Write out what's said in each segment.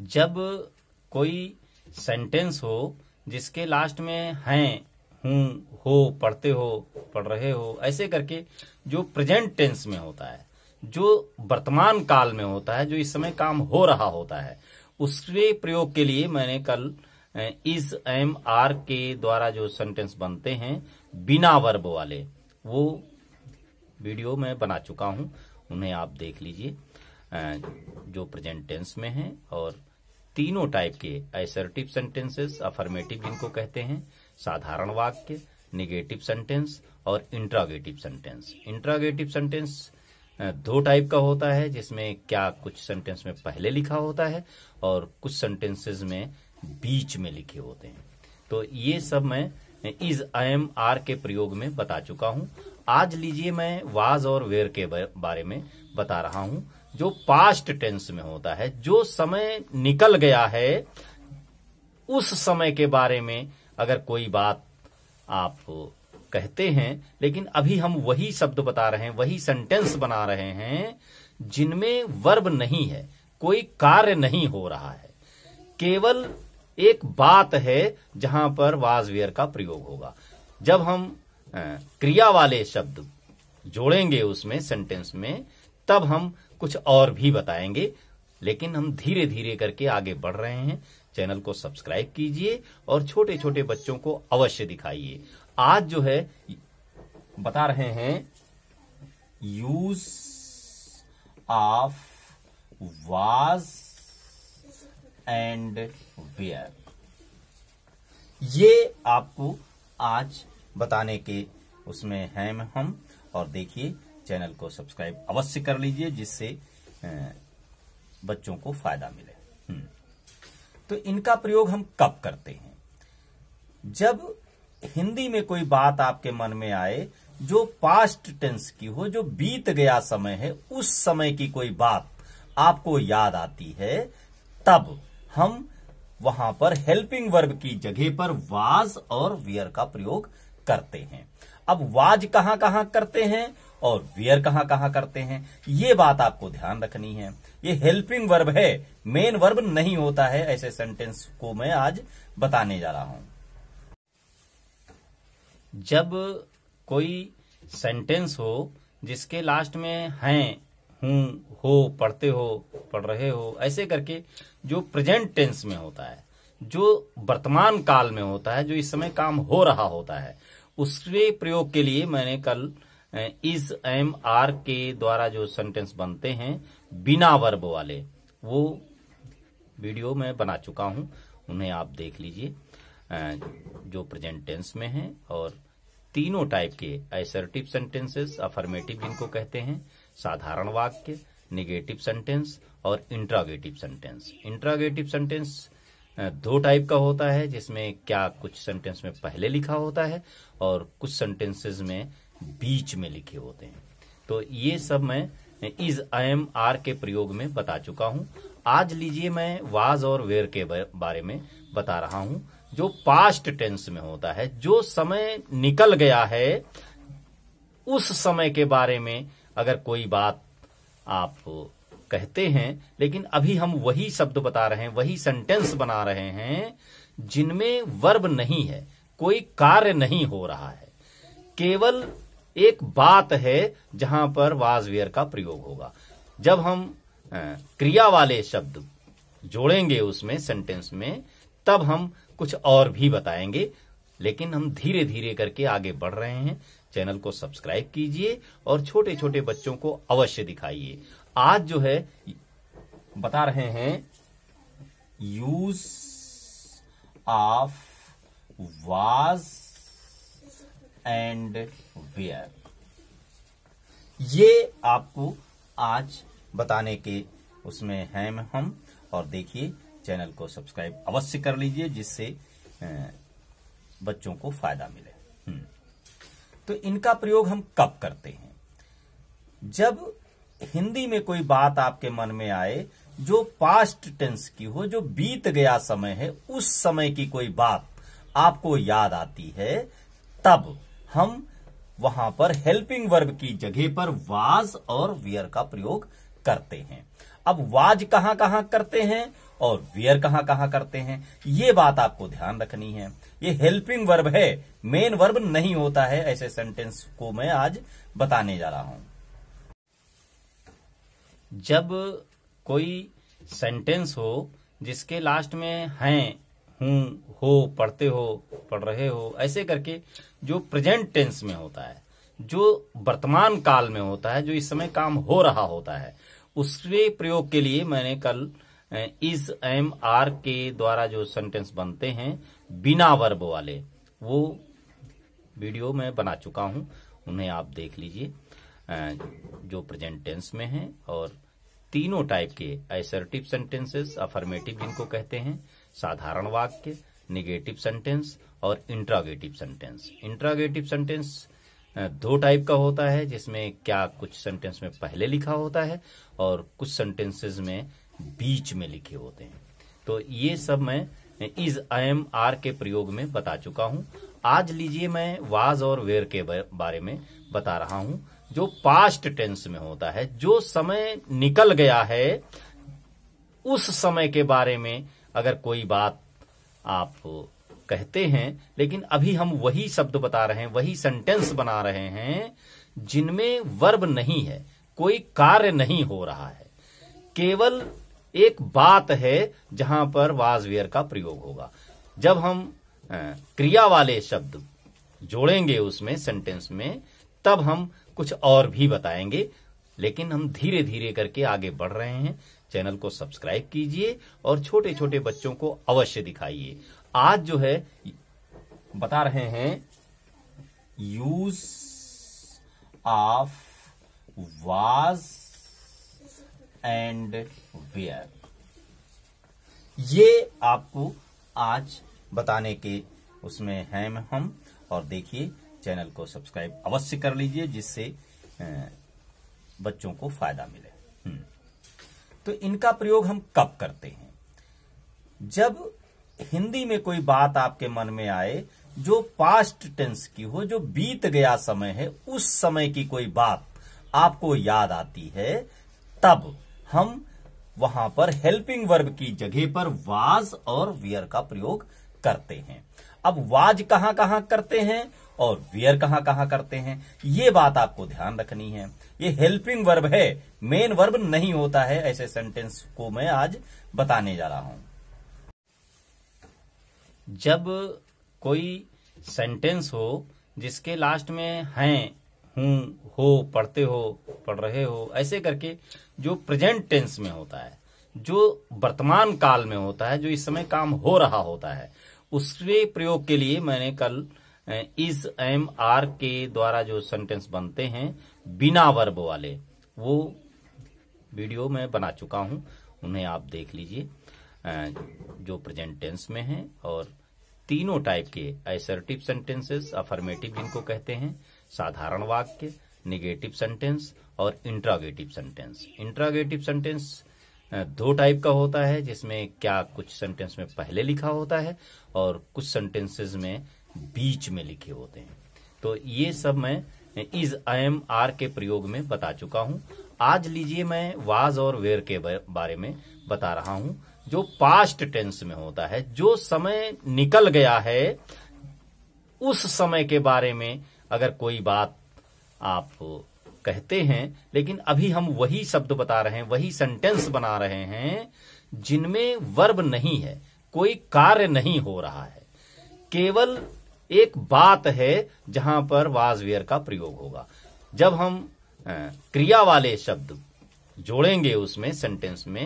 जब कोई सेंटेंस हो जिसके लास्ट में हैं हूं हो पढ़ते हो पढ़ रहे हो ऐसे करके जो प्रेजेंट टेंस में होता है जो वर्तमान काल में होता है जो इस समय काम हो रहा होता है उसके प्रयोग के लिए मैंने कल इस एम आर के द्वारा जो सेंटेंस बनते हैं बिना वर्ब वाले वो वीडियो मैं बना चुका हूं उन्हें आप देख लीजिए जो प्रेजेंट टेंस में हैं और तीनों टाइप के एसर्टिव सेंटेंसेस अफर्मेटिव जिनको कहते हैं साधारण वाक्य निगेटिव सेंटेंस और इंट्रागेटिव सेंटेंस इंट्रागेटिव सेंटेंस दो टाइप का होता है जिसमें क्या कुछ सेंटेंस में पहले लिखा होता है और कुछ सेंटेंसेस में बीच में लिखे होते हैं तो ये सब मैं इज एम आर के प्रयोग में बता चुका हूँ आज लीजिए मैं वाज और वेर के बारे में बता रहा हूँ जो पास्ट टेंस में होता है जो समय निकल गया है उस समय के बारे में अगर कोई बात आप कहते हैं लेकिन अभी हम वही शब्द बता रहे हैं वही सेंटेंस बना रहे हैं जिनमें वर्ब नहीं है कोई कार्य नहीं हो रहा है केवल एक बात है जहां पर वाजवेयर का प्रयोग होगा जब हम क्रिया वाले शब्द जोड़ेंगे उसमें सेंटेंस में तब हम कुछ और भी बताएंगे लेकिन हम धीरे धीरे करके आगे बढ़ रहे हैं चैनल को सब्सक्राइब कीजिए और छोटे छोटे बच्चों को अवश्य दिखाइए आज जो है बता रहे हैं use of was and were ये आपको आज बताने के उसमें हैं हम और देखिए चैनल को सब्सक्राइब अवश्य कर लीजिए जिससे बच्चों को फायदा मिले हम्म। तो इनका प्रयोग हम कब करते हैं जब हिंदी में कोई बात आपके मन में आए जो पास्ट टेंस की हो जो बीत गया समय है उस समय की कोई बात आपको याद आती है तब हम वहां पर हेल्पिंग वर्ब की जगह पर वाज और वियर का प्रयोग करते हैं अब वाज कहां कहां करते हैं और वियर कहां कहां करते हैं ये बात आपको ध्यान रखनी है ये हेल्पिंग वर्ब है मेन वर्ब नहीं होता है ऐसे सेंटेंस को मैं आज बताने जा रहा हूं जब कोई सेंटेंस हो जिसके लास्ट में हैं हूँ हो पढ़ते हो पढ़ रहे हो ऐसे करके जो प्रेजेंट टेंस में होता है जो वर्तमान काल में होता है जो इस समय काम हो रहा होता है उसके प्रयोग के लिए मैंने कल इस एम आर के द्वारा जो सेंटेंस बनते हैं बिना वर्ब वाले वो वीडियो में बना चुका हूं उन्हें आप देख लीजिए जो प्रेजेंट टेंस में है और तीनों टाइप के एसर्टिव सेंटेंसेस अफर्मेटिव जिनको कहते हैं साधारण वाक्य निगेटिव सेंटेंस और इंट्रागेटिव सेंटेंस इंट्रागेटिव सेंटेंस दो टाइप का होता है जिसमें क्या कुछ सेंटेंस में पहले लिखा होता है और कुछ सेंटेंसेस में बीच में लिखे होते हैं तो ये सब मैं इज आई एम आर के प्रयोग में बता चुका हूं आज लीजिए मैं वाज और वेर के बारे में बता रहा हूं जो पास्ट टेंस में होता है जो समय निकल गया है उस समय के बारे में अगर कोई बात आप कहते हैं लेकिन अभी हम वही शब्द बता रहे हैं वही सेंटेंस बना रहे हैं जिनमें वर्ब नहीं है कोई कार्य नहीं हो रहा है केवल एक बात है जहां पर वाजवेयर का प्रयोग होगा जब हम क्रिया वाले शब्द जोड़ेंगे उसमें सेंटेंस में तब हम कुछ और भी बताएंगे लेकिन हम धीरे धीरे करके आगे बढ़ रहे हैं चैनल को सब्सक्राइब कीजिए और छोटे छोटे बच्चों को अवश्य दिखाइए आज जो है बता रहे हैं use of was and were ये आपको आज बताने के उसमें हैं हम और देखिए चैनल को सब्सक्राइब अवश्य कर लीजिए जिससे बच्चों को फायदा मिले हम्म। तो इनका प्रयोग हम कब करते हैं जब हिंदी में कोई बात आपके मन में आए जो पास्ट टेंस की हो जो बीत गया समय है उस समय की कोई बात आपको याद आती है तब हम वहां पर हेल्पिंग वर्ब की जगह पर वाज और वियर का प्रयोग करते हैं अब वाज कहां कहां करते हैं और वियर कहां कहां करते हैं ये बात आपको ध्यान रखनी है ये हेल्पिंग वर्ब है मेन वर्ब नहीं होता है ऐसे सेंटेंस को मैं आज बताने जा रहा हूं जब कोई सेंटेंस हो जिसके लास्ट में हैं हूं हो पढ़ते हो पढ़ रहे हो ऐसे करके जो प्रेजेंट टेंस में होता है जो वर्तमान काल में होता है जो इस समय काम हो रहा होता है उसके प्रयोग के लिए मैंने कल इस एम आर के द्वारा जो सेंटेंस बनते हैं बिना वर्ब वाले वो वीडियो मैं बना चुका हूं उन्हें आप देख लीजिए जो प्रेजेंट टेंस में हैं और तीनों टाइप के एसर्टिव सेंटेंसेस अफर्मेटिव जिनको कहते हैं साधारण वाक्य निगेटिव सेंटेंस और इंट्रागेटिव सेंटेंस इंट्रागेटिव सेंटेंस दो टाइप का होता है जिसमें क्या कुछ सेंटेंस में पहले लिखा होता है और कुछ सेंटेंसेस में बीच में लिखे होते हैं तो ये सब मैं इज आई एम आर के प्रयोग में बता चुका हूं आज लीजिए मैं वाज और वेर के बारे में बता रहा हूं जो पास्ट टेंस में होता है जो समय निकल गया है उस समय के बारे में अगर कोई बात आप कहते हैं लेकिन अभी हम वही शब्द बता रहे हैं वही सेंटेंस बना रहे हैं जिनमें वर्ब नहीं है कोई कार्य नहीं हो रहा है केवल एक बात है जहां पर वाजवेयर का प्रयोग होगा जब हम क्रिया वाले शब्द जोड़ेंगे उसमें सेंटेंस में तब हम कुछ और भी बताएंगे लेकिन हम धीरे धीरे करके आगे बढ़ रहे हैं चैनल को सब्सक्राइब कीजिए और छोटे छोटे बच्चों को अवश्य दिखाइए आज जो है बता रहे हैं use of was and were ये आपको आज बताने के उसमें हैं हम और देखिए चैनल को सब्सक्राइब अवश्य कर लीजिए जिससे बच्चों को फायदा मिले हम्म। तो इनका प्रयोग हम कब करते हैं जब हिंदी में कोई बात आपके मन में आए जो पास्ट टेंस की हो जो बीत गया समय है उस समय की कोई बात आपको याद आती है तब हम वहां पर हेल्पिंग वर्ब की जगह पर वाज और वियर का प्रयोग करते हैं अब वाज कहां कहां करते हैं और वियर कहां कहां करते हैं ये बात आपको ध्यान रखनी है ये हेल्पिंग वर्ब है मेन वर्ब नहीं होता है ऐसे सेंटेंस को मैं आज बताने जा रहा हूं जब कोई सेंटेंस हो जिसके लास्ट में हैं हूँ हो पढ़ते हो पढ़ रहे हो ऐसे करके जो प्रेजेंट टेंस में होता है जो वर्तमान काल में होता है जो इस समय काम हो रहा होता है उसके प्रयोग के लिए मैंने कल इज एम आर के द्वारा जो सेंटेंस बनते हैं बिना वर्ब वाले वो वीडियो मैं बना चुका हूं उन्हें आप देख लीजिए जो प्रेजेंट टेंस में है और तीनों टाइप के एसर्टिव सेंटेंसेस अफर्मेटिव जिनको कहते हैं साधारण वाक्य निगेटिव सेंटेंस और इंट्रागेटिव सेंटेंस इंट्रागेटिव सेंटेंस दो टाइप का होता है जिसमें क्या कुछ सेंटेंस में पहले लिखा होता है और कुछ सेंटेंसेस में बीच में लिखे होते हैं तो ये सब मैं इज आई एम आर के प्रयोग में बता चुका हूँ आज लीजिए मैं वाज और वेर के बारे में बता रहा हूं जो पास्ट टेंस में होता है जो समय निकल गया है उस समय के बारे में अगर कोई बात आप कहते हैं लेकिन अभी हम वही शब्द बता रहे हैं वही सेंटेंस बना रहे हैं जिनमें वर्ब नहीं है कोई कार्य नहीं हो रहा है केवल एक बात है जहां पर वाजवियर का प्रयोग होगा जब हम क्रिया वाले शब्द जोड़ेंगे उसमें सेंटेंस में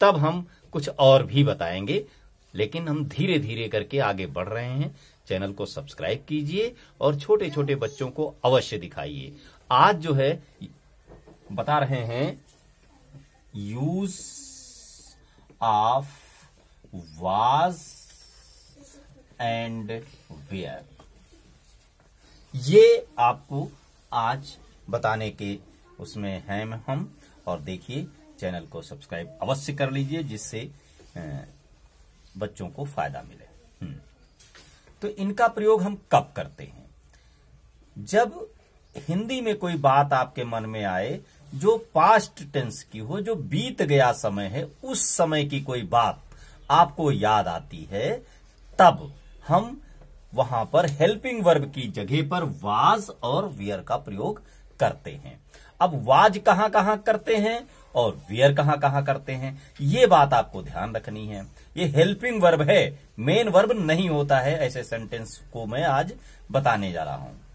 तब हम कुछ और भी बताएंगे लेकिन हम धीरे धीरे करके आगे बढ़ रहे हैं चैनल को सब्सक्राइब कीजिए और छोटे छोटे बच्चों को अवश्य दिखाइए आज जो है बता रहे हैं use of was and were ये आपको आज बताने के उसमें हैं हम और देखिए चैनल को सब्सक्राइब अवश्य कर लीजिए जिससे बच्चों को फायदा मिले हम्म। तो इनका प्रयोग हम कब करते हैं जब हिंदी में कोई बात आपके मन में आए जो पास्ट टेंस की हो जो बीत गया समय है उस समय की कोई बात आपको याद आती है तब हम वहां पर हेल्पिंग वर्ब की जगह पर वाज और वियर का प्रयोग करते हैं अब वाज कहां कहां करते हैं और वेयर कहां कहां करते हैं ये बात आपको ध्यान रखनी है ये हेल्पिंग वर्ब है मेन वर्ब नहीं होता है ऐसे सेंटेंस को मैं आज बताने जा रहा हूं